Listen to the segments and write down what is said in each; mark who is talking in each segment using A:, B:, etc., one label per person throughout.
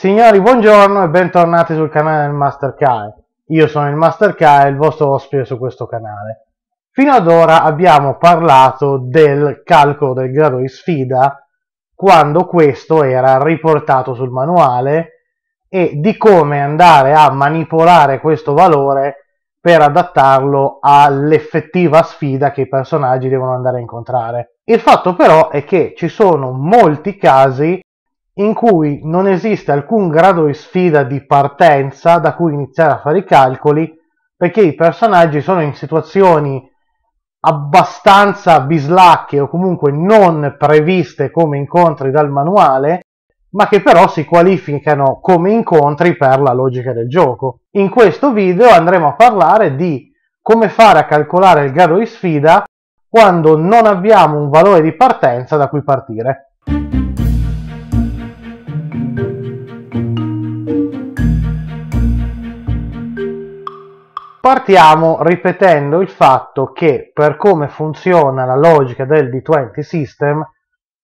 A: Signori, buongiorno e bentornati sul canale del Master Kai. Io sono il Master Kai, il vostro ospite su questo canale. Fino ad ora abbiamo parlato del calcolo del grado di sfida quando questo era riportato sul manuale e di come andare a manipolare questo valore per adattarlo all'effettiva sfida che i personaggi devono andare a incontrare. Il fatto però è che ci sono molti casi in cui non esiste alcun grado di sfida di partenza da cui iniziare a fare i calcoli, perché i personaggi sono in situazioni abbastanza bislacche o comunque non previste come incontri dal manuale, ma che però si qualificano come incontri per la logica del gioco. In questo video andremo a parlare di come fare a calcolare il grado di sfida quando non abbiamo un valore di partenza da cui partire. Partiamo ripetendo il fatto che per come funziona la logica del D20 System,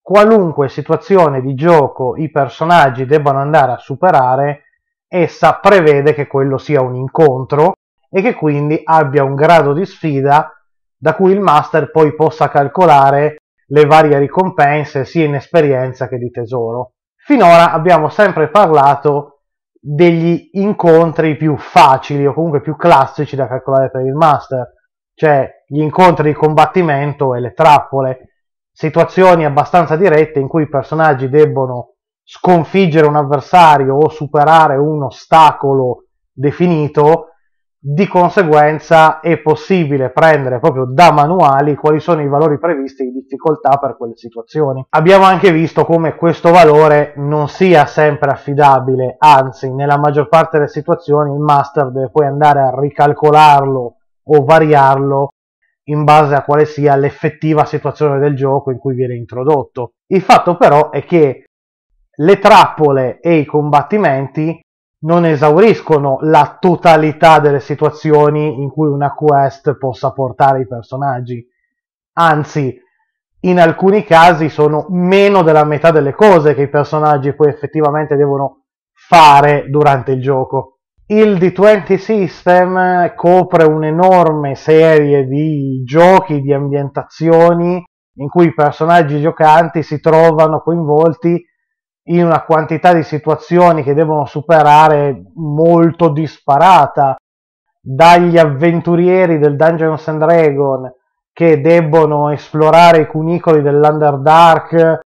A: qualunque situazione di gioco i personaggi debbano andare a superare, essa prevede che quello sia un incontro e che quindi abbia un grado di sfida da cui il master poi possa calcolare le varie ricompense sia in esperienza che di tesoro. Finora abbiamo sempre parlato degli incontri più facili o comunque più classici da calcolare per il master, cioè gli incontri di combattimento e le trappole, situazioni abbastanza dirette in cui i personaggi debbono sconfiggere un avversario o superare un ostacolo definito di conseguenza è possibile prendere proprio da manuali quali sono i valori previsti di difficoltà per quelle situazioni. Abbiamo anche visto come questo valore non sia sempre affidabile, anzi nella maggior parte delle situazioni il master deve poi andare a ricalcolarlo o variarlo in base a quale sia l'effettiva situazione del gioco in cui viene introdotto. Il fatto però è che le trappole e i combattimenti non esauriscono la totalità delle situazioni in cui una quest possa portare i personaggi. Anzi, in alcuni casi sono meno della metà delle cose che i personaggi poi effettivamente devono fare durante il gioco. Il D20 System copre un'enorme serie di giochi, di ambientazioni in cui i personaggi giocanti si trovano coinvolti in una quantità di situazioni che devono superare molto disparata, dagli avventurieri del Dungeons and Dragon che debbono esplorare i cunicoli dell'Underdark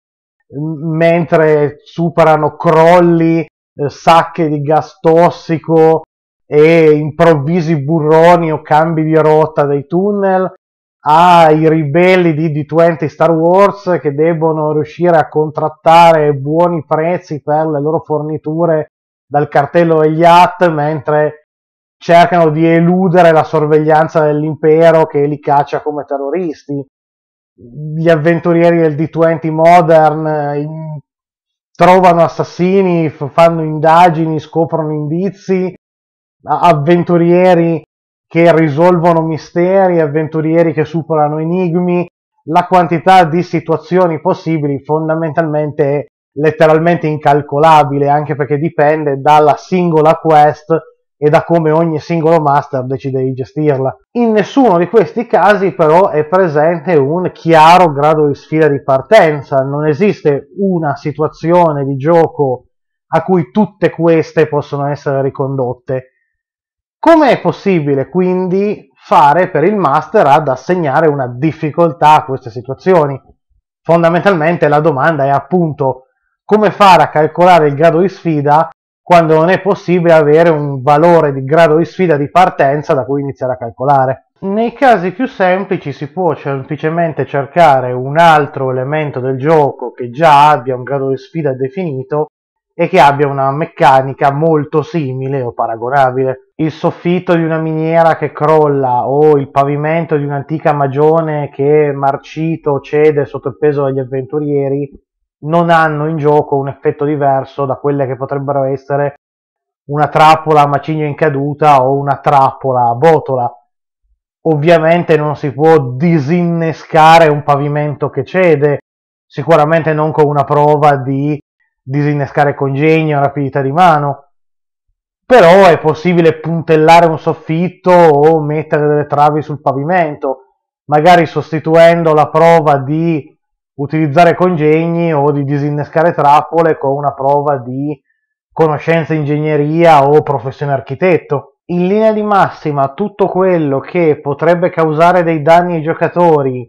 A: mentre superano crolli, eh, sacche di gas tossico e improvvisi burroni o cambi di rotta dei tunnel ai ah, ribelli di D20 Star Wars che debbono riuscire a contrattare buoni prezzi per le loro forniture dal cartello degli mentre cercano di eludere la sorveglianza dell'impero che li caccia come terroristi. Gli avventurieri del D20 Modern eh, in... trovano assassini, fanno indagini, scoprono indizi, avventurieri che risolvono misteri, avventurieri che superano enigmi, la quantità di situazioni possibili fondamentalmente è letteralmente incalcolabile, anche perché dipende dalla singola quest e da come ogni singolo master decide di gestirla. In nessuno di questi casi però è presente un chiaro grado di sfida di partenza, non esiste una situazione di gioco a cui tutte queste possono essere ricondotte. Come è possibile quindi fare per il master ad assegnare una difficoltà a queste situazioni? Fondamentalmente la domanda è appunto come fare a calcolare il grado di sfida quando non è possibile avere un valore di grado di sfida di partenza da cui iniziare a calcolare. Nei casi più semplici si può semplicemente cercare un altro elemento del gioco che già abbia un grado di sfida definito e che abbia una meccanica molto simile o paragonabile. Il soffitto di una miniera che crolla o il pavimento di un'antica magione che marcito cede sotto il peso degli avventurieri non hanno in gioco un effetto diverso da quelle che potrebbero essere una trappola a macigno in caduta o una trappola a botola. Ovviamente non si può disinnescare un pavimento che cede, sicuramente non con una prova di disinnescare con ingegno, rapidità di mano, però è possibile puntellare un soffitto o mettere delle travi sul pavimento, magari sostituendo la prova di utilizzare congegni o di disinnescare trappole con una prova di conoscenza ingegneria o professione architetto. In linea di massima tutto quello che potrebbe causare dei danni ai giocatori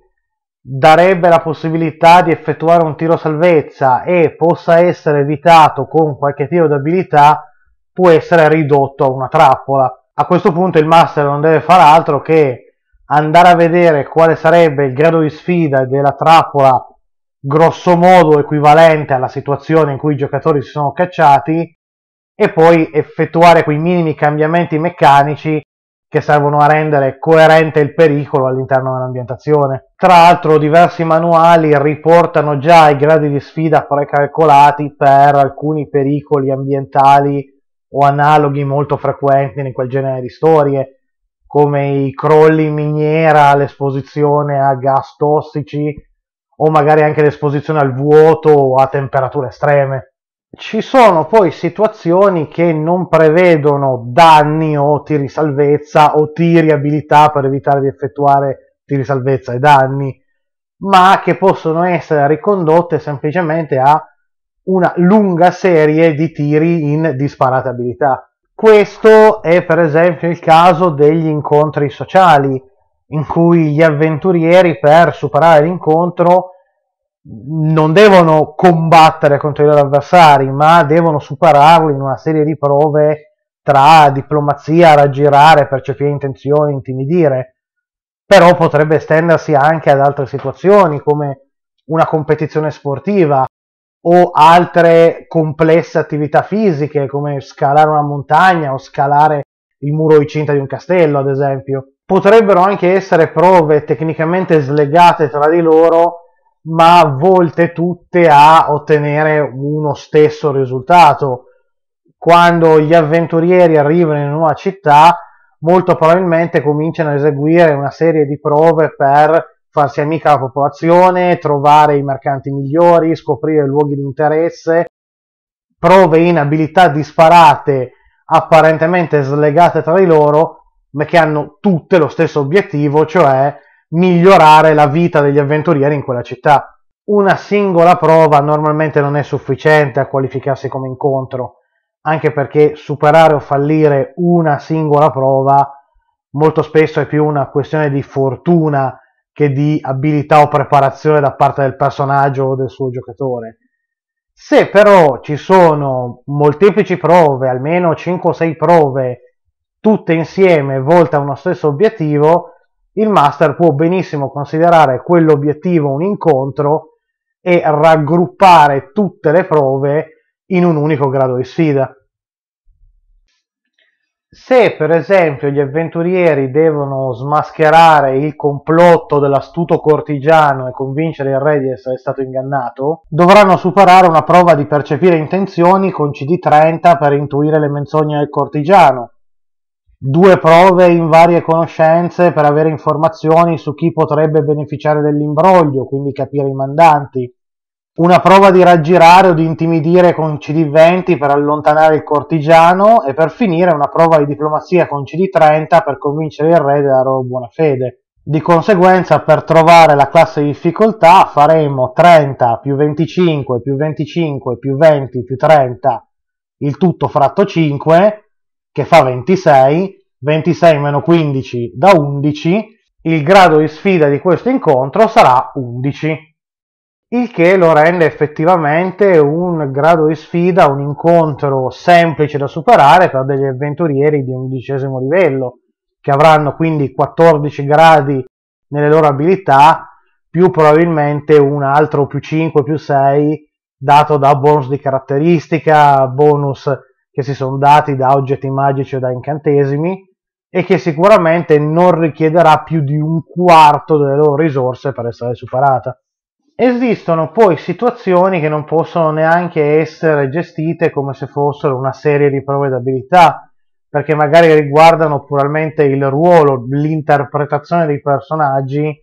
A: darebbe la possibilità di effettuare un tiro salvezza e possa essere evitato con qualche tiro d'abilità può essere ridotto a una trappola. A questo punto il master non deve fare altro che andare a vedere quale sarebbe il grado di sfida della trappola grosso modo equivalente alla situazione in cui i giocatori si sono cacciati e poi effettuare quei minimi cambiamenti meccanici che servono a rendere coerente il pericolo all'interno dell'ambientazione. Tra l'altro diversi manuali riportano già i gradi di sfida precalcolati per alcuni pericoli ambientali o analoghi molto frequenti in quel genere di storie, come i crolli in miniera, l'esposizione a gas tossici o magari anche l'esposizione al vuoto o a temperature estreme. Ci sono poi situazioni che non prevedono danni o tiri salvezza o tiri abilità per evitare di effettuare tiri salvezza e danni, ma che possono essere ricondotte semplicemente a una lunga serie di tiri in disparate abilità. Questo è per esempio il caso degli incontri sociali, in cui gli avventurieri per superare l'incontro non devono combattere contro i loro avversari, ma devono superarli in una serie di prove tra diplomazia, raggirare, percepire intenzioni, intimidire. Però potrebbe estendersi anche ad altre situazioni, come una competizione sportiva o altre complesse attività fisiche, come scalare una montagna o scalare il muro di cinta di un castello, ad esempio. Potrebbero anche essere prove tecnicamente slegate tra di loro, ma volte tutte a ottenere uno stesso risultato. Quando gli avventurieri arrivano in una nuova città, molto probabilmente cominciano a eseguire una serie di prove per farsi amica la popolazione, trovare i mercanti migliori, scoprire luoghi di interesse, prove in abilità disparate, apparentemente slegate tra di loro, ma che hanno tutte lo stesso obiettivo, cioè migliorare la vita degli avventurieri in quella città. Una singola prova normalmente non è sufficiente a qualificarsi come incontro, anche perché superare o fallire una singola prova molto spesso è più una questione di fortuna che di abilità o preparazione da parte del personaggio o del suo giocatore. Se però ci sono molteplici prove, almeno 5 o 6 prove, tutte insieme volte a uno stesso obiettivo, il master può benissimo considerare quell'obiettivo un incontro e raggruppare tutte le prove in un unico grado di sfida. Se per esempio gli avventurieri devono smascherare il complotto dell'astuto cortigiano e convincere il re di essere stato ingannato, dovranno superare una prova di percepire intenzioni con CD30 per intuire le menzogne del cortigiano, due prove in varie conoscenze per avere informazioni su chi potrebbe beneficiare dell'imbroglio, quindi capire i mandanti, una prova di raggirare o di intimidire con CD20 per allontanare il cortigiano e per finire una prova di diplomazia con CD30 per convincere il re della loro buona fede. Di conseguenza, per trovare la classe di difficoltà faremo 30 più 25 più 25 più 20 più 30, il tutto fratto 5, che fa 26, 26 meno 15 da 11, il grado di sfida di questo incontro sarà 11, il che lo rende effettivamente un grado di sfida, un incontro semplice da superare per degli avventurieri di undicesimo livello, che avranno quindi 14 gradi nelle loro abilità, più probabilmente un altro più 5, più 6 dato da bonus di caratteristica, bonus che si sono dati da oggetti magici o da incantesimi e che sicuramente non richiederà più di un quarto delle loro risorse per essere superata. Esistono poi situazioni che non possono neanche essere gestite come se fossero una serie di prove d'abilità, perché magari riguardano puramente il ruolo, l'interpretazione dei personaggi,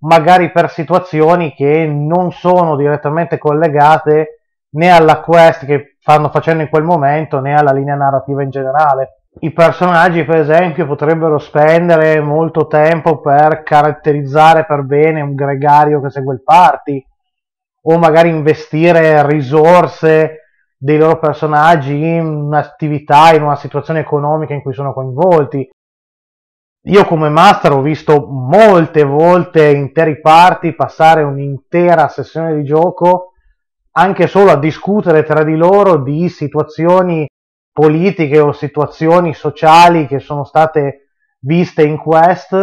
A: magari per situazioni che non sono direttamente collegate né alla quest che stanno facendo in quel momento né alla linea narrativa in generale. I personaggi, per esempio, potrebbero spendere molto tempo per caratterizzare per bene un gregario che segue il party o magari investire risorse dei loro personaggi in un'attività, in una situazione economica in cui sono coinvolti. Io come master ho visto molte volte interi party passare un'intera sessione di gioco anche solo a discutere tra di loro di situazioni politiche o situazioni sociali che sono state viste in Quest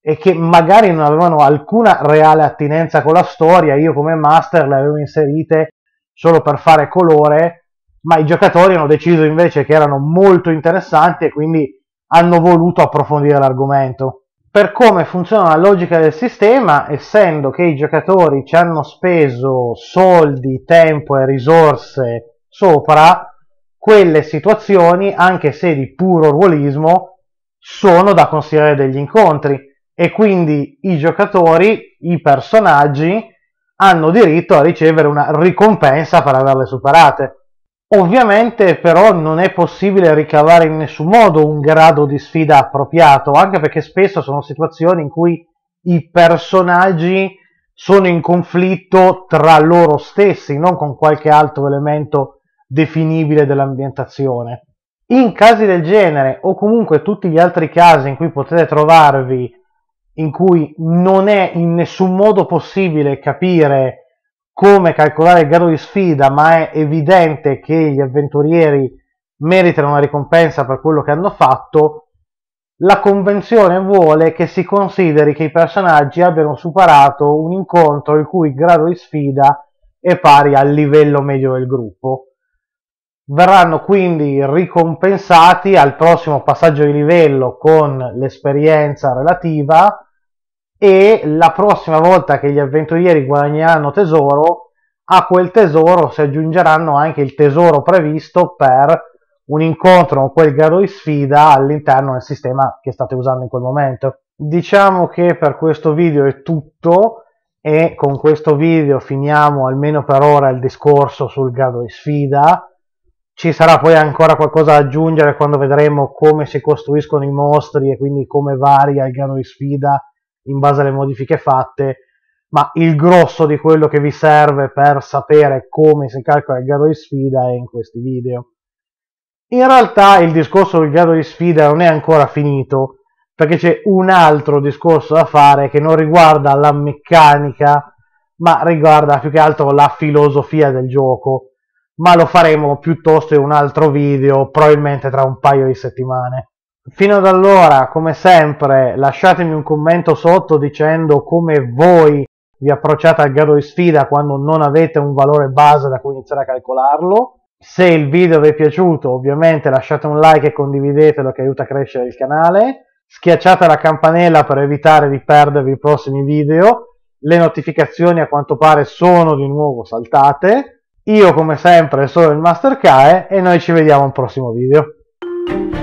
A: e che magari non avevano alcuna reale attinenza con la storia, io come master le avevo inserite solo per fare colore, ma i giocatori hanno deciso invece che erano molto interessanti e quindi hanno voluto approfondire l'argomento per come funziona la logica del sistema, essendo che i giocatori ci hanno speso soldi, tempo e risorse sopra, quelle situazioni, anche se di puro ruolismo, sono da considerare degli incontri e quindi i giocatori, i personaggi, hanno diritto a ricevere una ricompensa per averle superate. Ovviamente però non è possibile ricavare in nessun modo un grado di sfida appropriato, anche perché spesso sono situazioni in cui i personaggi sono in conflitto tra loro stessi, non con qualche altro elemento definibile dell'ambientazione. In casi del genere, o comunque tutti gli altri casi in cui potete trovarvi, in cui non è in nessun modo possibile capire come calcolare il grado di sfida, ma è evidente che gli avventurieri meritano una ricompensa per quello che hanno fatto, la convenzione vuole che si consideri che i personaggi abbiano superato un incontro il cui grado di sfida è pari al livello medio del gruppo. Verranno quindi ricompensati al prossimo passaggio di livello con l'esperienza relativa e la prossima volta che gli avventurieri guadagneranno tesoro, a quel tesoro si aggiungeranno anche il tesoro previsto per un incontro con quel grado di sfida all'interno del sistema che state usando in quel momento. Diciamo che per questo video è tutto e con questo video finiamo almeno per ora il discorso sul grado di sfida. Ci sarà poi ancora qualcosa da aggiungere quando vedremo come si costruiscono i mostri e quindi come varia il grado di sfida in base alle modifiche fatte, ma il grosso di quello che vi serve per sapere come si calcola il grado di sfida è in questi video. In realtà il discorso del grado di sfida non è ancora finito, perché c'è un altro discorso da fare che non riguarda la meccanica, ma riguarda più che altro la filosofia del gioco, ma lo faremo piuttosto in un altro video, probabilmente tra un paio di settimane. Fino ad allora, come sempre, lasciatemi un commento sotto dicendo come voi vi approcciate al grado di sfida quando non avete un valore base da cui iniziare a calcolarlo. Se il video vi è piaciuto, ovviamente lasciate un like e condividetelo che aiuta a crescere il canale. Schiacciate la campanella per evitare di perdervi i prossimi video. Le notificazioni a quanto pare sono di nuovo saltate. Io come sempre sono il Master Kae e noi ci vediamo al prossimo video.